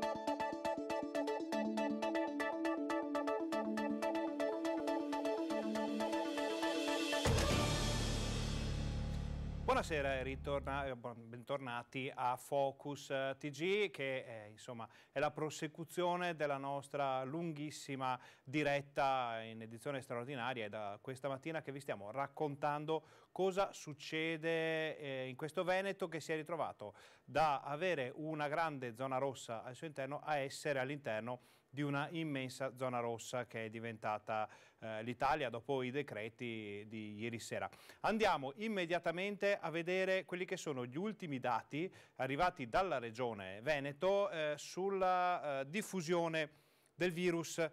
you Buonasera e ritorna, eh, bentornati a Focus eh, TG che è, insomma, è la prosecuzione della nostra lunghissima diretta in edizione straordinaria e da questa mattina che vi stiamo raccontando cosa succede eh, in questo Veneto che si è ritrovato da avere una grande zona rossa al suo interno a essere all'interno di una immensa zona rossa che è diventata eh, l'Italia dopo i decreti di ieri sera. Andiamo immediatamente a vedere quelli che sono gli ultimi dati arrivati dalla regione Veneto eh, sulla eh, diffusione del virus.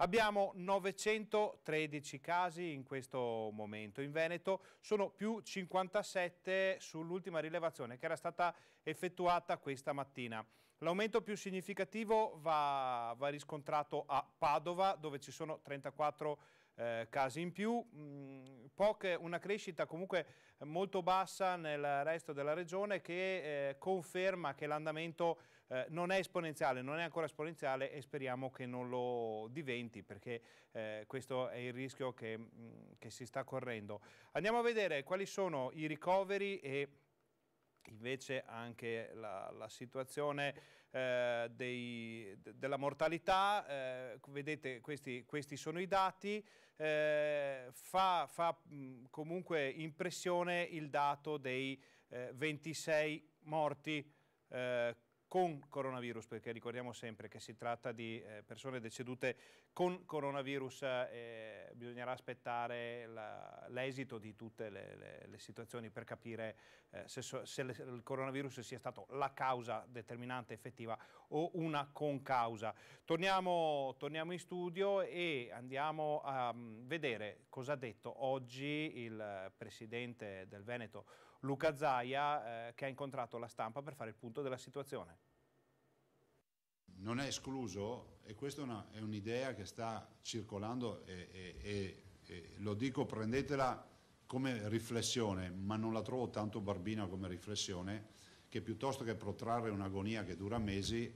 Abbiamo 913 casi in questo momento in Veneto, sono più 57 sull'ultima rilevazione che era stata effettuata questa mattina. L'aumento più significativo va, va, riscontrato a Padova dove ci sono 34 eh, casi in più, mh, mm, poche, una crescita comunque molto bassa nel resto della regione che eh, conferma che l'andamento eh, non è esponenziale, non è ancora esponenziale e speriamo che non lo diventi perché eh, questo è il rischio che, mh, mm, che si sta correndo. Andiamo a vedere quali sono i ricoveri e invece anche la, la situazione eh, dei, de, della mortalità, eh, vedete questi, questi, sono i dati, eh, fa, fa mh, comunque impressione il dato dei 26 eh, morti eh, con coronavirus, perché ricordiamo sempre che si tratta di eh, persone decedute con coronavirus, eh, bisognerà aspettare l'esito di tutte le, le, le situazioni per capire eh, se, so, se le, il coronavirus sia stato la causa determinante effettiva o una concausa. Torniamo, torniamo in studio e andiamo a mm, vedere cosa ha detto oggi il presidente del Veneto Luca Zaia eh, che ha incontrato la stampa per fare il punto della situazione non è escluso, e questa è, una, è un'idea che sta circolando e, e, e, lo dico, prendetela come riflessione, ma non la trovo tanto barbina come riflessione, che piuttosto che protrarre un'agonia che dura mesi, eh,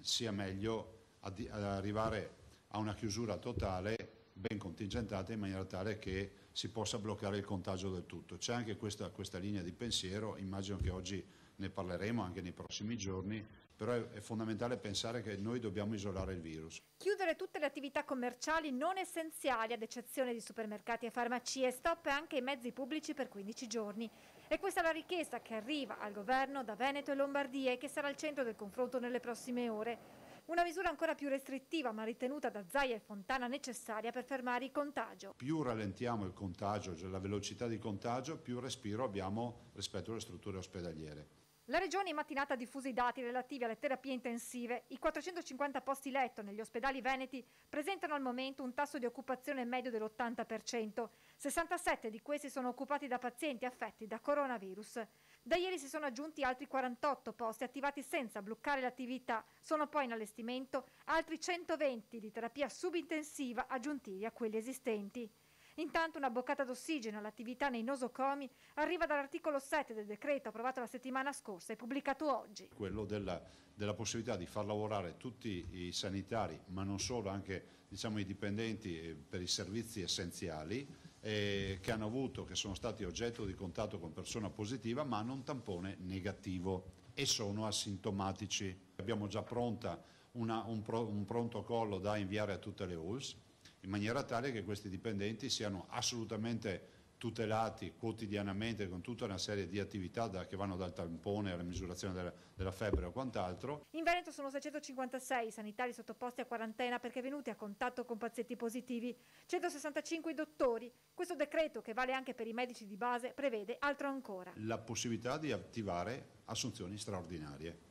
sia meglio ad, ad arrivare a una chiusura totale, ben contingentata, in maniera tale che si possa bloccare il contagio del tutto. C'è anche questa, questa linea di pensiero, immagino che oggi ne parleremo anche nei prossimi giorni, però è fondamentale pensare che noi dobbiamo isolare il virus. Chiudere tutte le attività commerciali non essenziali, ad eccezione di supermercati e farmacie, stop anche i mezzi pubblici per 15 giorni. E questa è la richiesta che arriva al governo da Veneto e Lombardia e che sarà al centro del confronto nelle prossime ore. Una misura ancora più restrittiva ma ritenuta da Zaia e Fontana necessaria per fermare il contagio. Più rallentiamo il contagio, cioè la velocità di contagio, più respiro abbiamo rispetto alle strutture ospedaliere. La Regione in mattinata ha diffuso i dati relativi alle terapie intensive. I 450 posti letto negli ospedali veneti presentano al momento un tasso di occupazione medio dell'80%. 67 di questi sono occupati da pazienti affetti da coronavirus. Da ieri si sono aggiunti altri 48 posti attivati senza bloccare l'attività. Sono poi in allestimento altri 120 di terapia subintensiva aggiuntivi a quelli esistenti. Intanto una boccata d'ossigeno all'attività nei nosocomi arriva dall'articolo 7 del decreto approvato la settimana scorsa e pubblicato oggi. Quello della, della possibilità di far lavorare tutti i sanitari, ma non solo, anche diciamo, i dipendenti eh, per i servizi essenziali eh, che hanno avuto, che sono stati oggetto di contatto con persona positiva, ma hanno un tampone negativo e sono asintomatici. Abbiamo già pronta una, un, pro, un pronto collo da inviare a tutte le ULS in maniera tale che questi dipendenti siano assolutamente tutelati quotidianamente con tutta una serie di attività da, che vanno dal tampone alla misurazione della, della febbre o quant'altro. In Veneto sono 656 i sanitari sottoposti a quarantena perché venuti a contatto con pazienti positivi, 165 i dottori. Questo decreto, che vale anche per i medici di base, prevede altro ancora. La possibilità di attivare assunzioni straordinarie.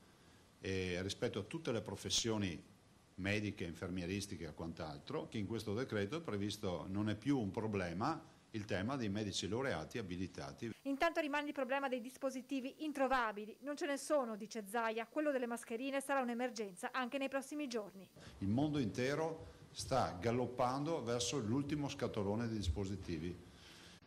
E rispetto a tutte le professioni mediche, infermieristiche e quant'altro, che in questo decreto è previsto non è più un problema il tema dei medici laureati abilitati. Intanto rimane il problema dei dispositivi introvabili, non ce ne sono, dice Zaia, quello delle mascherine sarà un'emergenza anche nei prossimi giorni. Il mondo intero sta galoppando verso l'ultimo scatolone di dispositivi.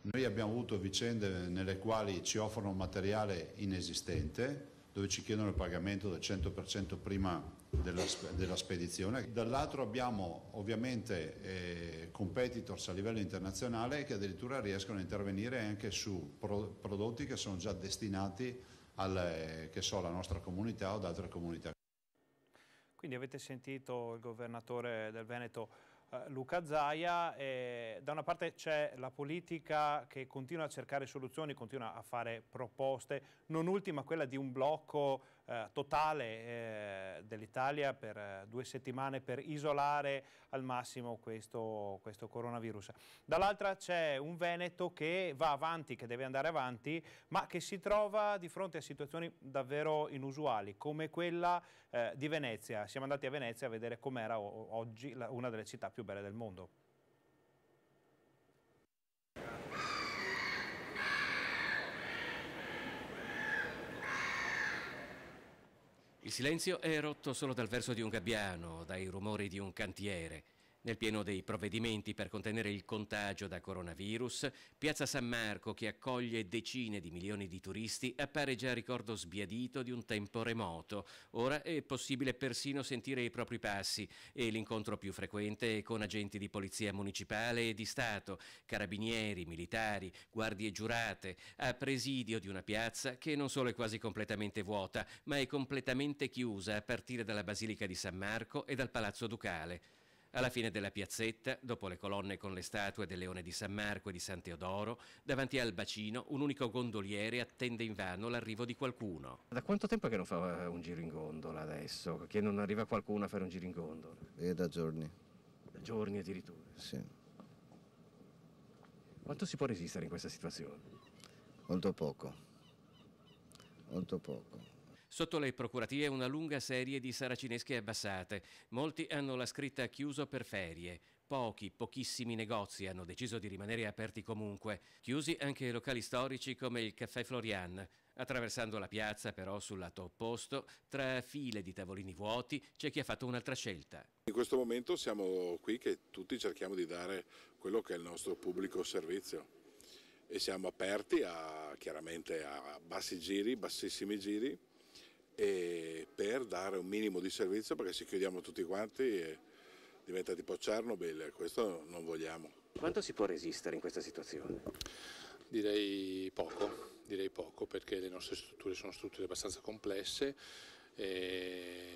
Noi abbiamo avuto vicende nelle quali ci offrono materiale inesistente, dove ci chiedono il pagamento del 100% prima della, della spedizione. Dall'altro abbiamo ovviamente eh, competitors a livello internazionale che addirittura riescono a intervenire anche su pro, prodotti che sono già destinati al, eh, so, alla nostra comunità o ad altre comunità. Quindi avete sentito il governatore del Veneto eh, Luca Zaia, eh, da una parte c'è la politica che continua a cercare soluzioni, continua a fare proposte, non ultima quella di un blocco eh, totale eh, dell'Italia per eh, due settimane per isolare al massimo questo, questo coronavirus. Dall'altra c'è un Veneto che va avanti, che deve andare avanti, ma che si trova di fronte a situazioni davvero inusuali, come quella eh, di Venezia. Siamo andati a Venezia a vedere com'era oggi una delle città più belle del mondo. Il silenzio è rotto solo dal verso di un gabbiano, dai rumori di un cantiere. Nel pieno dei provvedimenti per contenere il contagio da coronavirus, Piazza San Marco, che accoglie decine di milioni di turisti, appare già ricordo sbiadito di un tempo remoto. Ora è possibile persino sentire i propri passi e l'incontro più frequente è con agenti di polizia municipale e di Stato, carabinieri, militari, guardie giurate, a presidio di una piazza che non solo è quasi completamente vuota, ma è completamente chiusa a partire dalla Basilica di San Marco e dal Palazzo Ducale. Alla fine della piazzetta, dopo le colonne con le statue del leone di San Marco e di San Teodoro, davanti al bacino un unico gondoliere attende invano l'arrivo di qualcuno. Da quanto tempo che non fa eh, un giro in gondola adesso? Che non arriva qualcuno a fare un giro in gondola? È da giorni. Da giorni addirittura? Sì. Quanto si può resistere in questa situazione? Molto poco. Molto poco. Sotto le procurative una lunga serie di saracinesche abbassate. Molti hanno la scritta chiuso per ferie. Pochi, pochissimi negozi hanno deciso di rimanere aperti comunque, chiusi anche locali storici come il Caffè Florian. Attraversando la piazza, però, sul lato opposto, tra file di tavolini vuoti, c'è chi ha fatto un'altra scelta. In questo momento siamo qui che tutti cerchiamo di dare quello che è il nostro pubblico servizio e siamo aperti a, chiaramente a bassi giri, bassissimi giri, per dare un minimo di servizio perché se chiudiamo tutti quanti eh, diventa tipo Chernobyl, questo non vogliamo. Quanto si può resistere in questa situazione? Direi poco, direi poco perché le nostre strutture sono strutture abbastanza complesse,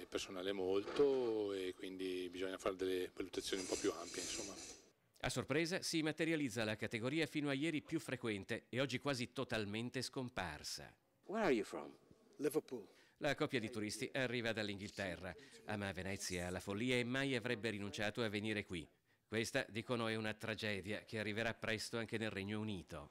personale molto e quindi bisogna fare delle valutazioni un po' più ampie insomma. A sorpresa si materializza la categoria fino a ieri più frequente e oggi quasi totalmente scomparsa. Where are you from? Liverpool. La coppia di turisti arriva dall'Inghilterra, ama Venezia, la follia e mai avrebbe rinunciato a venire qui. Questa, dicono, è una tragedia che arriverà presto anche nel Regno Unito.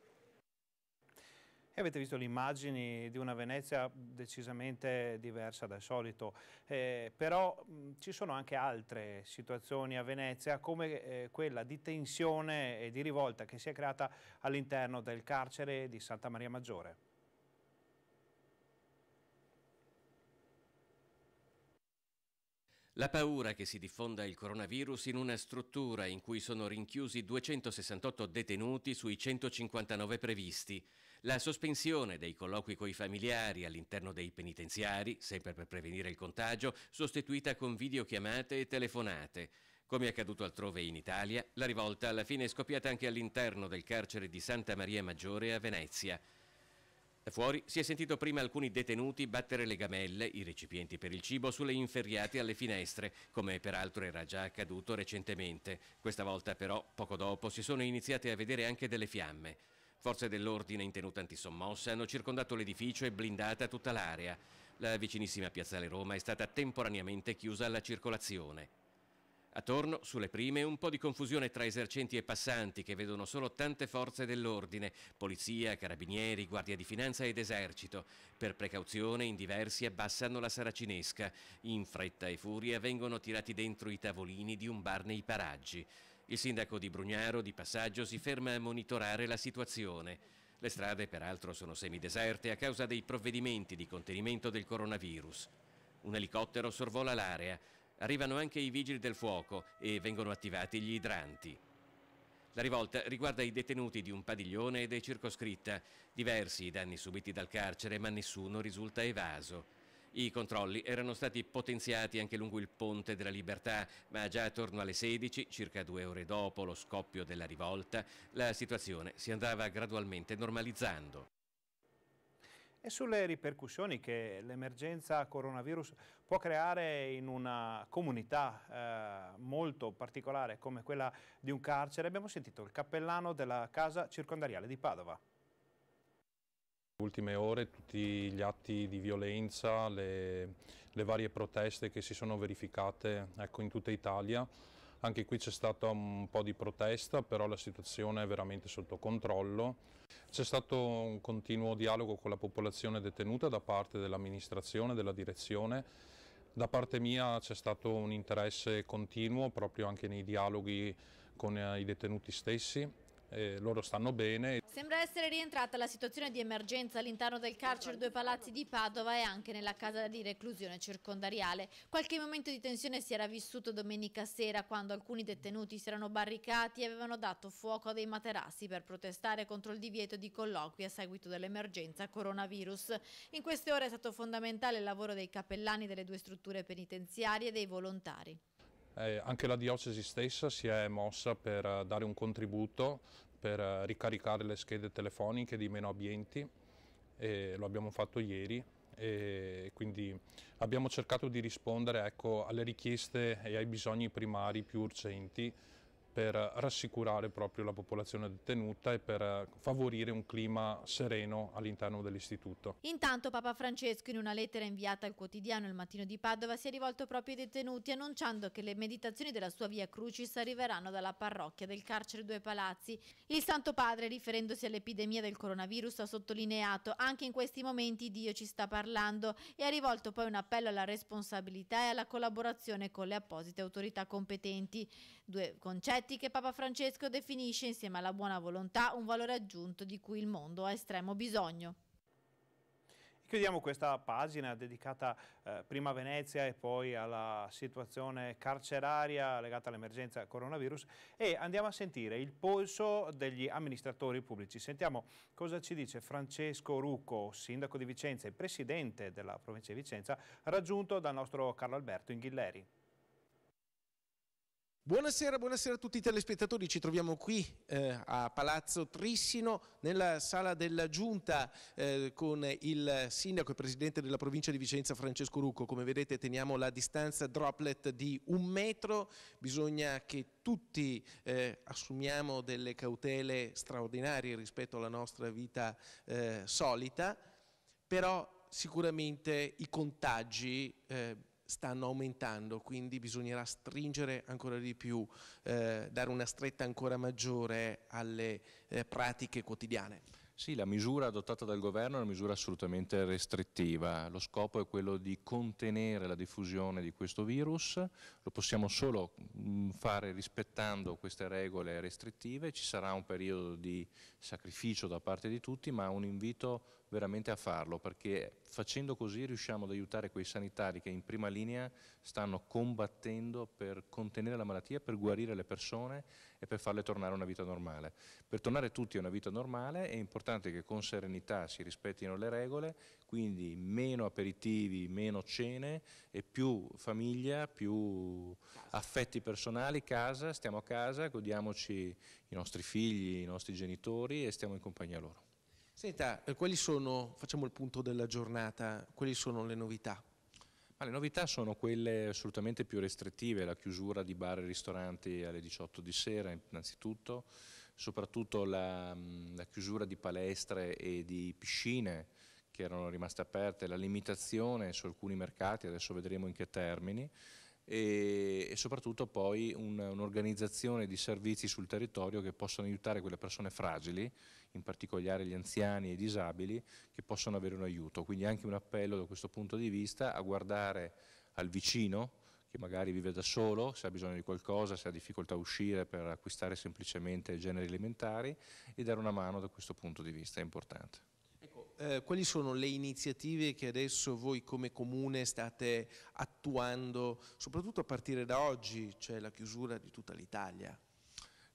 E avete visto le immagini di una Venezia decisamente diversa dal solito, eh, però mh, mm, ci sono anche altre situazioni a Venezia come eh, quella di tensione e di rivolta che si è creata all'interno del carcere di Santa Maria Maggiore. La paura che si diffonda il coronavirus in una struttura in cui sono rinchiusi 268 detenuti sui 159 previsti, la sospensione dei colloqui coi familiari all'interno dei penitenziari, sempre per prevenire il contagio, sostituita con videochiamate e telefonate. Come è accaduto altrove in Italia, la rivolta alla fine è scoppiata anche all'interno del carcere di Santa Maria Maggiore a Venezia. Fuori si è sentito prima alcuni detenuti battere le gamelle, i recipienti per il cibo, sulle inferriate alle finestre, come peraltro era già accaduto recentemente. Questa volta però, poco dopo, si sono iniziate a vedere anche delle fiamme. Forze dell'ordine in tenuta antisommossa hanno circondato l'edificio e blindata tutta l'area. La vicinissima piazzale Roma è stata temporaneamente chiusa alla circolazione. Attorno, sulle prime, un po' di confusione tra esercenti e passanti che vedono solo tante forze dell'ordine, polizia, carabinieri, guardia di finanza ed esercito. Per precauzione, in diversi abbassano la saracinesca. In fretta e furia vengono tirati dentro i tavolini di un bar nei paraggi. Il sindaco di Brugnaro, di passaggio, si ferma a monitorare la situazione. Le strade, peraltro, sono semideserte a causa dei provvedimenti di contenimento del coronavirus. Un elicottero sorvola l'area. Arrivano anche i vigili del fuoco e vengono attivati gli idranti. La rivolta riguarda i detenuti di un padiglione ed è circoscritta. Diversi i danni subiti dal carcere, ma nessuno risulta evaso. I controlli erano stati potenziati anche lungo il Ponte della Libertà, ma già attorno alle 16, circa due ore dopo lo scoppio della rivolta, la situazione si andava gradualmente normalizzando e sulle ripercussioni che l'emergenza coronavirus può creare in una comunità eh, molto particolare come quella di un carcere. Abbiamo sentito il cappellano della casa circondariale di Padova. Ultime ore tutti gli atti di violenza, le, le varie proteste che si sono verificate ecco, in tutta Italia anche qui c'è stata un po' di protesta, però la situazione è veramente sotto controllo. C'è stato un continuo dialogo con la popolazione detenuta da parte dell'amministrazione, della direzione. Da parte mia c'è stato un interesse continuo proprio anche nei dialoghi con eh, i detenuti stessi eh, loro stanno bene. Sembra essere rientrata la situazione di emergenza all'interno del carcere Due Palazzi di Padova e anche nella casa di reclusione circondariale. Qualche momento di tensione si era vissuto domenica sera quando alcuni detenuti si erano barricati e avevano dato fuoco a dei materassi per protestare contro il divieto di colloqui a seguito dell'emergenza coronavirus. In queste ore è stato fondamentale il lavoro dei cappellani delle due strutture penitenziarie e dei volontari. Eh, anche la diocesi stessa si è mossa per eh, dare un contributo per eh, ricaricare le schede telefoniche di meno abbienti, e lo abbiamo fatto ieri e quindi abbiamo cercato di rispondere ecco, alle richieste e ai bisogni primari più urgenti per rassicurare proprio la popolazione detenuta e per eh, favorire un clima sereno all'interno dell'istituto. Intanto Papa Francesco in una lettera inviata al quotidiano Il Mattino di Padova si è rivolto proprio ai detenuti annunciando che le meditazioni della sua Via Crucis arriveranno dalla parrocchia del carcere Due Palazzi. Il Santo Padre, riferendosi all'epidemia del coronavirus, ha sottolineato anche in questi momenti Dio ci sta parlando e ha rivolto poi un appello alla responsabilità e alla collaborazione con le apposite autorità competenti due concetti che Papa Francesco definisce insieme alla buona volontà un valore aggiunto di cui il mondo ha estremo bisogno. Chiudiamo questa pagina dedicata eh, prima a Venezia e poi alla situazione carceraria legata all'emergenza coronavirus e andiamo a sentire il polso degli amministratori pubblici. Sentiamo cosa ci dice Francesco Rucco, sindaco di Vicenza e presidente della provincia di Vicenza, raggiunto dal nostro Carlo Alberto Inghilleri. Buonasera, buonasera, a tutti i telespettatori, ci troviamo qui eh, a Palazzo Trissino nella sala della giunta eh, con il sindaco e presidente della provincia di Vicenza Francesco Rucco, come vedete teniamo la distanza droplet di un metro, bisogna che tutti eh, assumiamo delle cautele straordinarie rispetto alla nostra vita eh, solita, però sicuramente i contagi eh, stanno aumentando, quindi bisognerà stringere ancora di più, eh, dare una stretta ancora maggiore alle eh, pratiche quotidiane. Sì, la misura adottata dal governo è una misura assolutamente restrittiva, lo scopo è quello di contenere la diffusione di questo virus, lo possiamo solo mm, fare rispettando queste regole restrittive, ci sarà un periodo di sacrificio da parte di tutti, ma un invito veramente a farlo, perché facendo così riusciamo ad aiutare quei sanitari che in prima linea stanno combattendo per contenere la malattia, per guarire le persone e per farle tornare a una vita normale. Per tornare tutti a una vita normale è importante che con serenità si rispettino le regole, quindi meno aperitivi, meno cene e più famiglia, più affetti personali, casa, stiamo a casa, godiamoci i nostri figli, i nostri genitori e stiamo in compagnia loro. Senta, eh, quali sono, facciamo il punto della giornata, quali sono le novità? Ma le novità sono quelle assolutamente più restrittive, la chiusura di bar e ristoranti alle 18 di sera innanzitutto, soprattutto la, mm, la chiusura di palestre e di piscine che erano rimaste aperte, la limitazione su alcuni mercati, adesso vedremo in che termini, e, e soprattutto poi un'organizzazione di servizi sul territorio che possano aiutare quelle persone fragili in particolare gli anziani e i disabili, che possono avere un aiuto. Quindi anche un appello da questo punto di vista a guardare al vicino, che magari vive da solo, se ha bisogno di qualcosa, se ha difficoltà a uscire per acquistare semplicemente generi alimentari e dare una mano da questo punto di vista, è importante. Ecco, eh, quali sono le iniziative che adesso voi come comune state attuando, soprattutto a partire da oggi, cioè la chiusura di tutta l'Italia?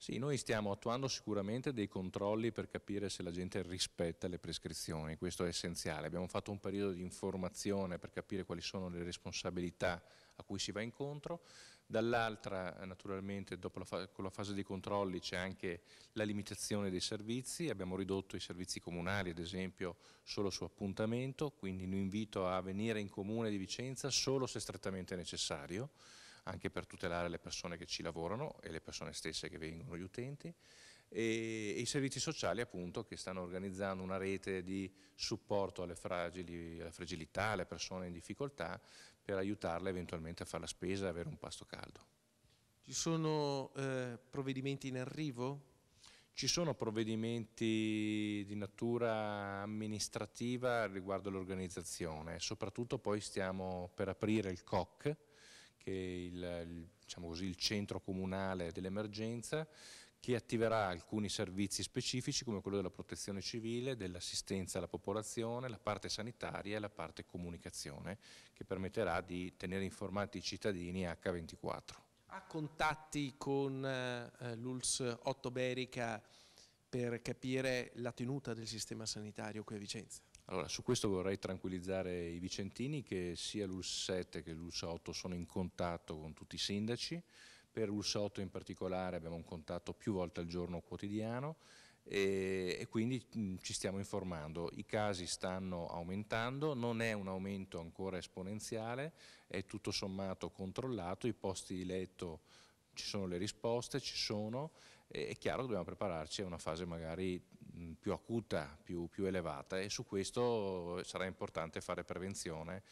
Sì, noi stiamo attuando sicuramente dei controlli per capire se la gente rispetta le prescrizioni, questo è essenziale. Abbiamo fatto un periodo di informazione per capire quali sono le responsabilità a cui si va incontro, dall'altra naturalmente dopo la con la fase dei controlli c'è anche la limitazione dei servizi, abbiamo ridotto i servizi comunali ad esempio solo su appuntamento, quindi un invito a venire in comune di Vicenza solo se strettamente necessario anche per tutelare le persone che ci lavorano e le persone stesse che vengono gli utenti e, i servizi sociali appunto che stanno organizzando una rete di supporto alle fragili, alla fragilità, alle persone in difficoltà per aiutarle eventualmente a fare la spesa e avere un pasto caldo. Ci sono eh, provvedimenti in arrivo? Ci sono provvedimenti di natura amministrativa riguardo l'organizzazione, soprattutto poi stiamo per aprire il COC, che è il, diciamo così, il centro comunale dell'emergenza, che attiverà alcuni servizi specifici come quello della protezione civile, dell'assistenza alla popolazione, la parte sanitaria e la parte comunicazione, che permetterà di tenere informati i cittadini H24. Ha contatti con eh, l'ULS 8 Berica per capire la tenuta del sistema sanitario qui a Vicenza? Allora, su questo vorrei tranquillizzare i vicentini che sia l'UL7 che l'ULSA8 sono in contatto con tutti i sindaci, per l'ULSA8 in particolare abbiamo un contatto più volte al giorno quotidiano e, quindi ci stiamo informando. I casi stanno aumentando, non è un aumento ancora esponenziale, è tutto sommato controllato, i posti di letto ci sono le risposte, ci sono, è chiaro che dobbiamo prepararci a una fase magari Mm, più acuta, più, più, elevata e su questo sarà importante fare prevenzione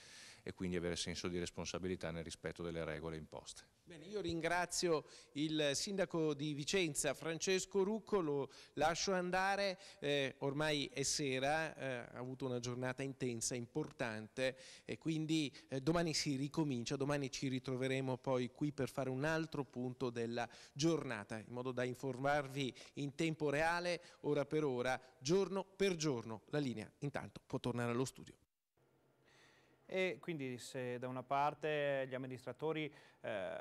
e quindi avere senso di responsabilità nel rispetto delle regole imposte. Bene, io ringrazio il sindaco di Vicenza Francesco Rucco, lo lascio andare, eh, ormai è sera, eh, ha avuto una giornata intensa, importante e quindi eh, domani si ricomincia, domani ci ritroveremo poi qui per fare un altro punto della giornata, in modo da informarvi in tempo reale, ora per ora, giorno per giorno. La linea intanto può tornare allo studio e quindi se da una parte gli amministratori eh,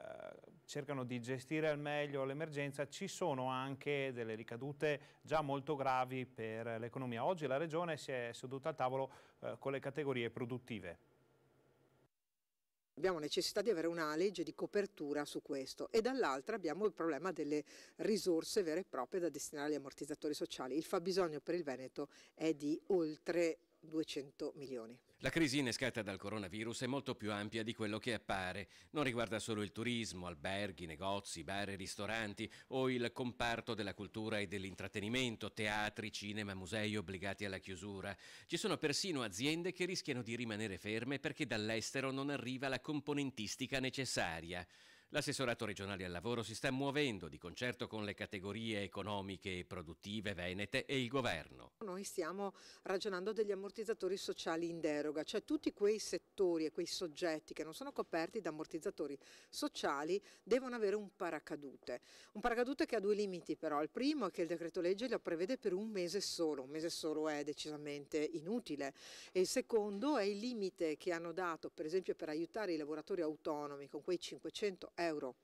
cercano di gestire al meglio l'emergenza ci sono anche delle ricadute già molto gravi per l'economia. Oggi la Regione si è seduta al tavolo eh, con le categorie produttive. Abbiamo necessità di avere una legge di copertura su questo e dall'altra abbiamo il problema delle risorse vere e proprie da destinare agli ammortizzatori sociali. Il fabbisogno per il Veneto è di oltre 200 milioni. La crisi innescata dal coronavirus è molto più ampia di quello che appare. Non riguarda solo il turismo, alberghi, negozi, bar e ristoranti o il comparto della cultura e dell'intrattenimento, teatri, cinema, musei obbligati alla chiusura. Ci sono persino aziende che rischiano di rimanere ferme perché dall'estero non arriva la componentistica necessaria. L'assessorato regionale al lavoro si sta muovendo di concerto con le categorie economiche e produttive venete e il governo. Noi stiamo ragionando degli ammortizzatori sociali in deroga, cioè tutti quei settori e quei soggetti che non sono coperti da ammortizzatori sociali devono avere un paracadute. Un paracadute che ha due limiti però, il primo è che il decreto legge lo prevede per un mese solo, un mese solo è decisamente inutile e il secondo è il limite che hanno dato per esempio per aiutare i lavoratori autonomi con quei 500 euro euro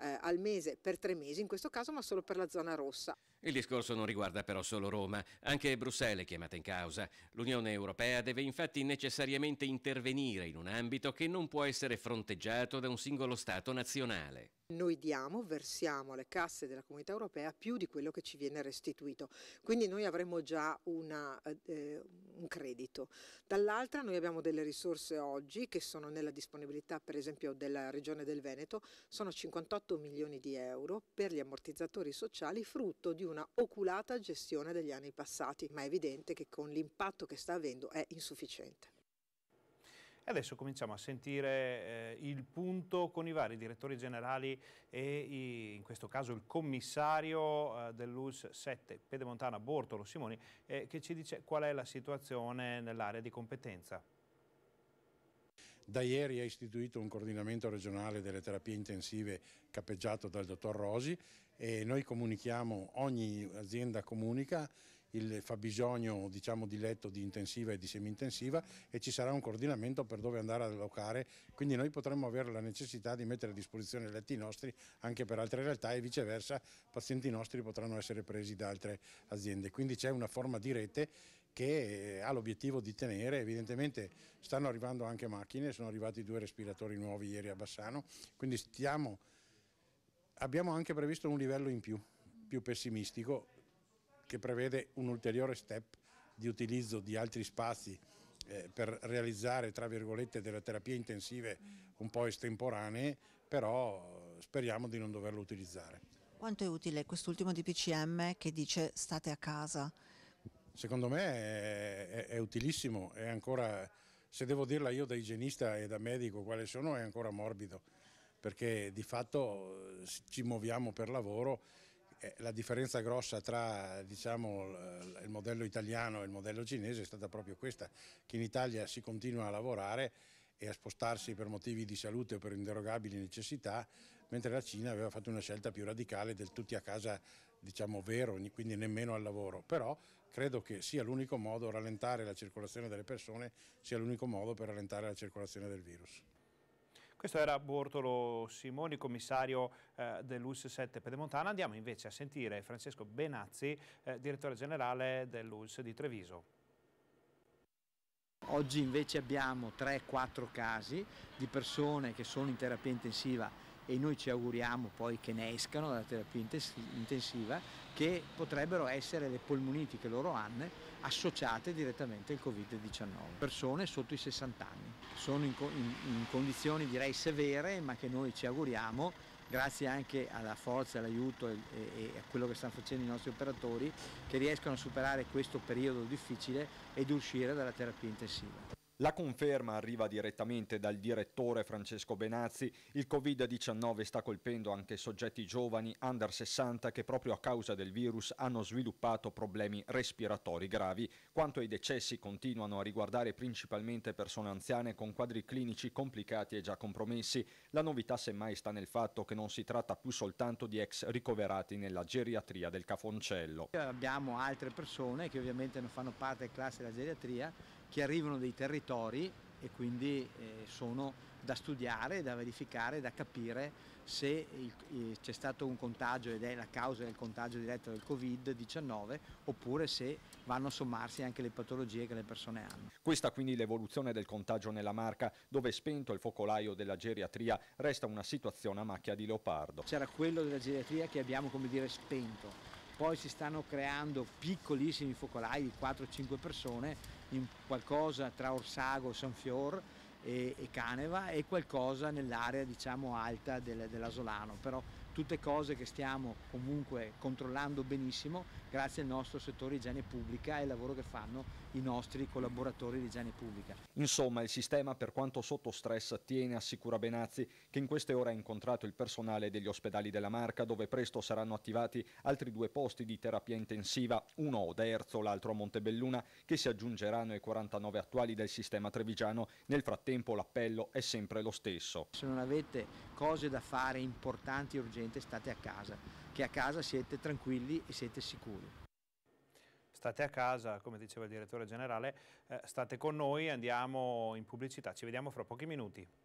eh, al mese per tre mesi, in questo caso ma solo per la zona rossa. Il discorso non riguarda però solo Roma, anche Bruxelles è chiamata in causa. L'Unione Europea deve infatti necessariamente intervenire in un ambito che non può essere fronteggiato da un singolo Stato nazionale noi diamo, versiamo alle casse della comunità europea più di quello che ci viene restituito, quindi noi avremo già una, eh, eh, un credito. Dall'altra noi abbiamo delle risorse oggi che sono nella disponibilità per esempio della regione del Veneto, sono 58 108 milioni di euro per gli ammortizzatori sociali frutto di una oculata gestione degli anni passati, ma è evidente che con l'impatto che sta avendo è insufficiente. E adesso cominciamo a sentire eh, il punto con i vari direttori generali e i, in questo caso il commissario eh, dell'US 7 Pedemontana Bortolo Simoni eh, che ci dice qual è la situazione nell'area di competenza. Da ieri è istituito un coordinamento regionale delle terapie intensive capeggiato dal dottor Rosi e noi comunichiamo, ogni azienda comunica il fabbisogno diciamo, di letto di intensiva e di semi-intensiva e ci sarà un coordinamento per dove andare ad allocare, quindi noi potremmo avere la necessità di mettere a disposizione letti nostri anche per altre realtà e viceversa pazienti nostri potranno essere presi da altre aziende, quindi c'è una forma di rete che eh, ha l'obiettivo di tenere, evidentemente stanno arrivando anche macchine, sono arrivati due respiratori nuovi ieri a Bassano, quindi stiamo, abbiamo anche previsto un livello in più, più pessimistico, che prevede un ulteriore step di utilizzo di altri spazi eh, per realizzare tra virgolette delle terapie intensive un po' estemporanee, però speriamo di non doverlo utilizzare. Quanto è utile quest'ultimo DPCM che dice state a casa? secondo me è, è, è utilissimo, è ancora, se devo dirla io da igienista e da medico quale sono, è ancora morbido, perché di fatto eh, ci muoviamo per lavoro eh, la differenza grossa tra diciamo, il modello italiano e il modello cinese è stata proprio questa, che in Italia si continua a lavorare e a spostarsi per motivi di salute o per inderogabili necessità, mentre la Cina aveva fatto una scelta più radicale del tutti a casa, diciamo vero, quindi nemmeno al lavoro, però credo che sia l'unico modo rallentare la circolazione delle persone, sia l'unico modo per rallentare la circolazione del virus. Questo era Bortolo Simoni, commissario eh, dell'US 7 Pedemontana. Andiamo invece a sentire Francesco Benazzi, eh, direttore generale dell'US di Treviso. Oggi invece abbiamo 3-4 casi di persone che sono in terapia intensiva e noi ci auguriamo poi che ne escano dalla terapia intensiva che potrebbero essere le polmoniti che loro hanno associate direttamente al Covid-19. Persone sotto i 60 anni sono in, in, in condizioni direi severe ma che noi ci auguriamo grazie anche alla forza, all'aiuto e, e, a quello che stanno facendo i nostri operatori, che riescano a superare questo periodo difficile ed uscire dalla terapia intensiva. La conferma arriva direttamente dal direttore Francesco Benazzi. Il Covid-19 sta colpendo anche soggetti giovani under 60 che proprio a causa del virus hanno sviluppato problemi respiratori gravi. Quanto ai decessi continuano a riguardare principalmente persone anziane con quadri clinici complicati e già compromessi. La novità semmai sta nel fatto che non si tratta più soltanto di ex ricoverati nella geriatria del Cafoncello. Abbiamo altre persone che ovviamente non fanno parte della classe della geriatria che arrivano dei territori e quindi eh, sono da studiare, da verificare, da capire se eh, c'è stato un contagio ed è la causa del contagio diretto del Covid-19 oppure se vanno a sommarsi anche le patologie che le persone hanno. Questa quindi l'evoluzione del contagio nella Marca, dove spento il focolaio della geriatria resta una situazione a macchia di leopardo. C'era quello della geriatria che abbiamo come dire spento, poi si stanno creando piccolissimi focolai di 4-5 persone in qualcosa tra Orsago, Sanfior e, e Caneva e qualcosa nell'area diciamo, alta del, dell'Asolano, però tutte cose che stiamo comunque controllando benissimo grazie al nostro settore igiene pubblica e al lavoro che fanno i nostri collaboratori di igiene pubblica. Insomma il sistema per quanto sotto stress tiene assicura Benazzi che in queste ore ha incontrato il personale degli ospedali della Marca dove presto saranno attivati altri due posti di terapia intensiva, uno a Oderzo, l'altro a Montebelluna che si aggiungeranno ai 49 attuali del sistema trevigiano. Nel frattempo l'appello è sempre lo stesso. Se non avete cose da fare importanti e urgenti, state a casa, che a casa siete tranquilli e siete sicuri state a casa, come diceva il direttore generale, eh, state con noi, andiamo in pubblicità, ci vediamo fra pochi minuti.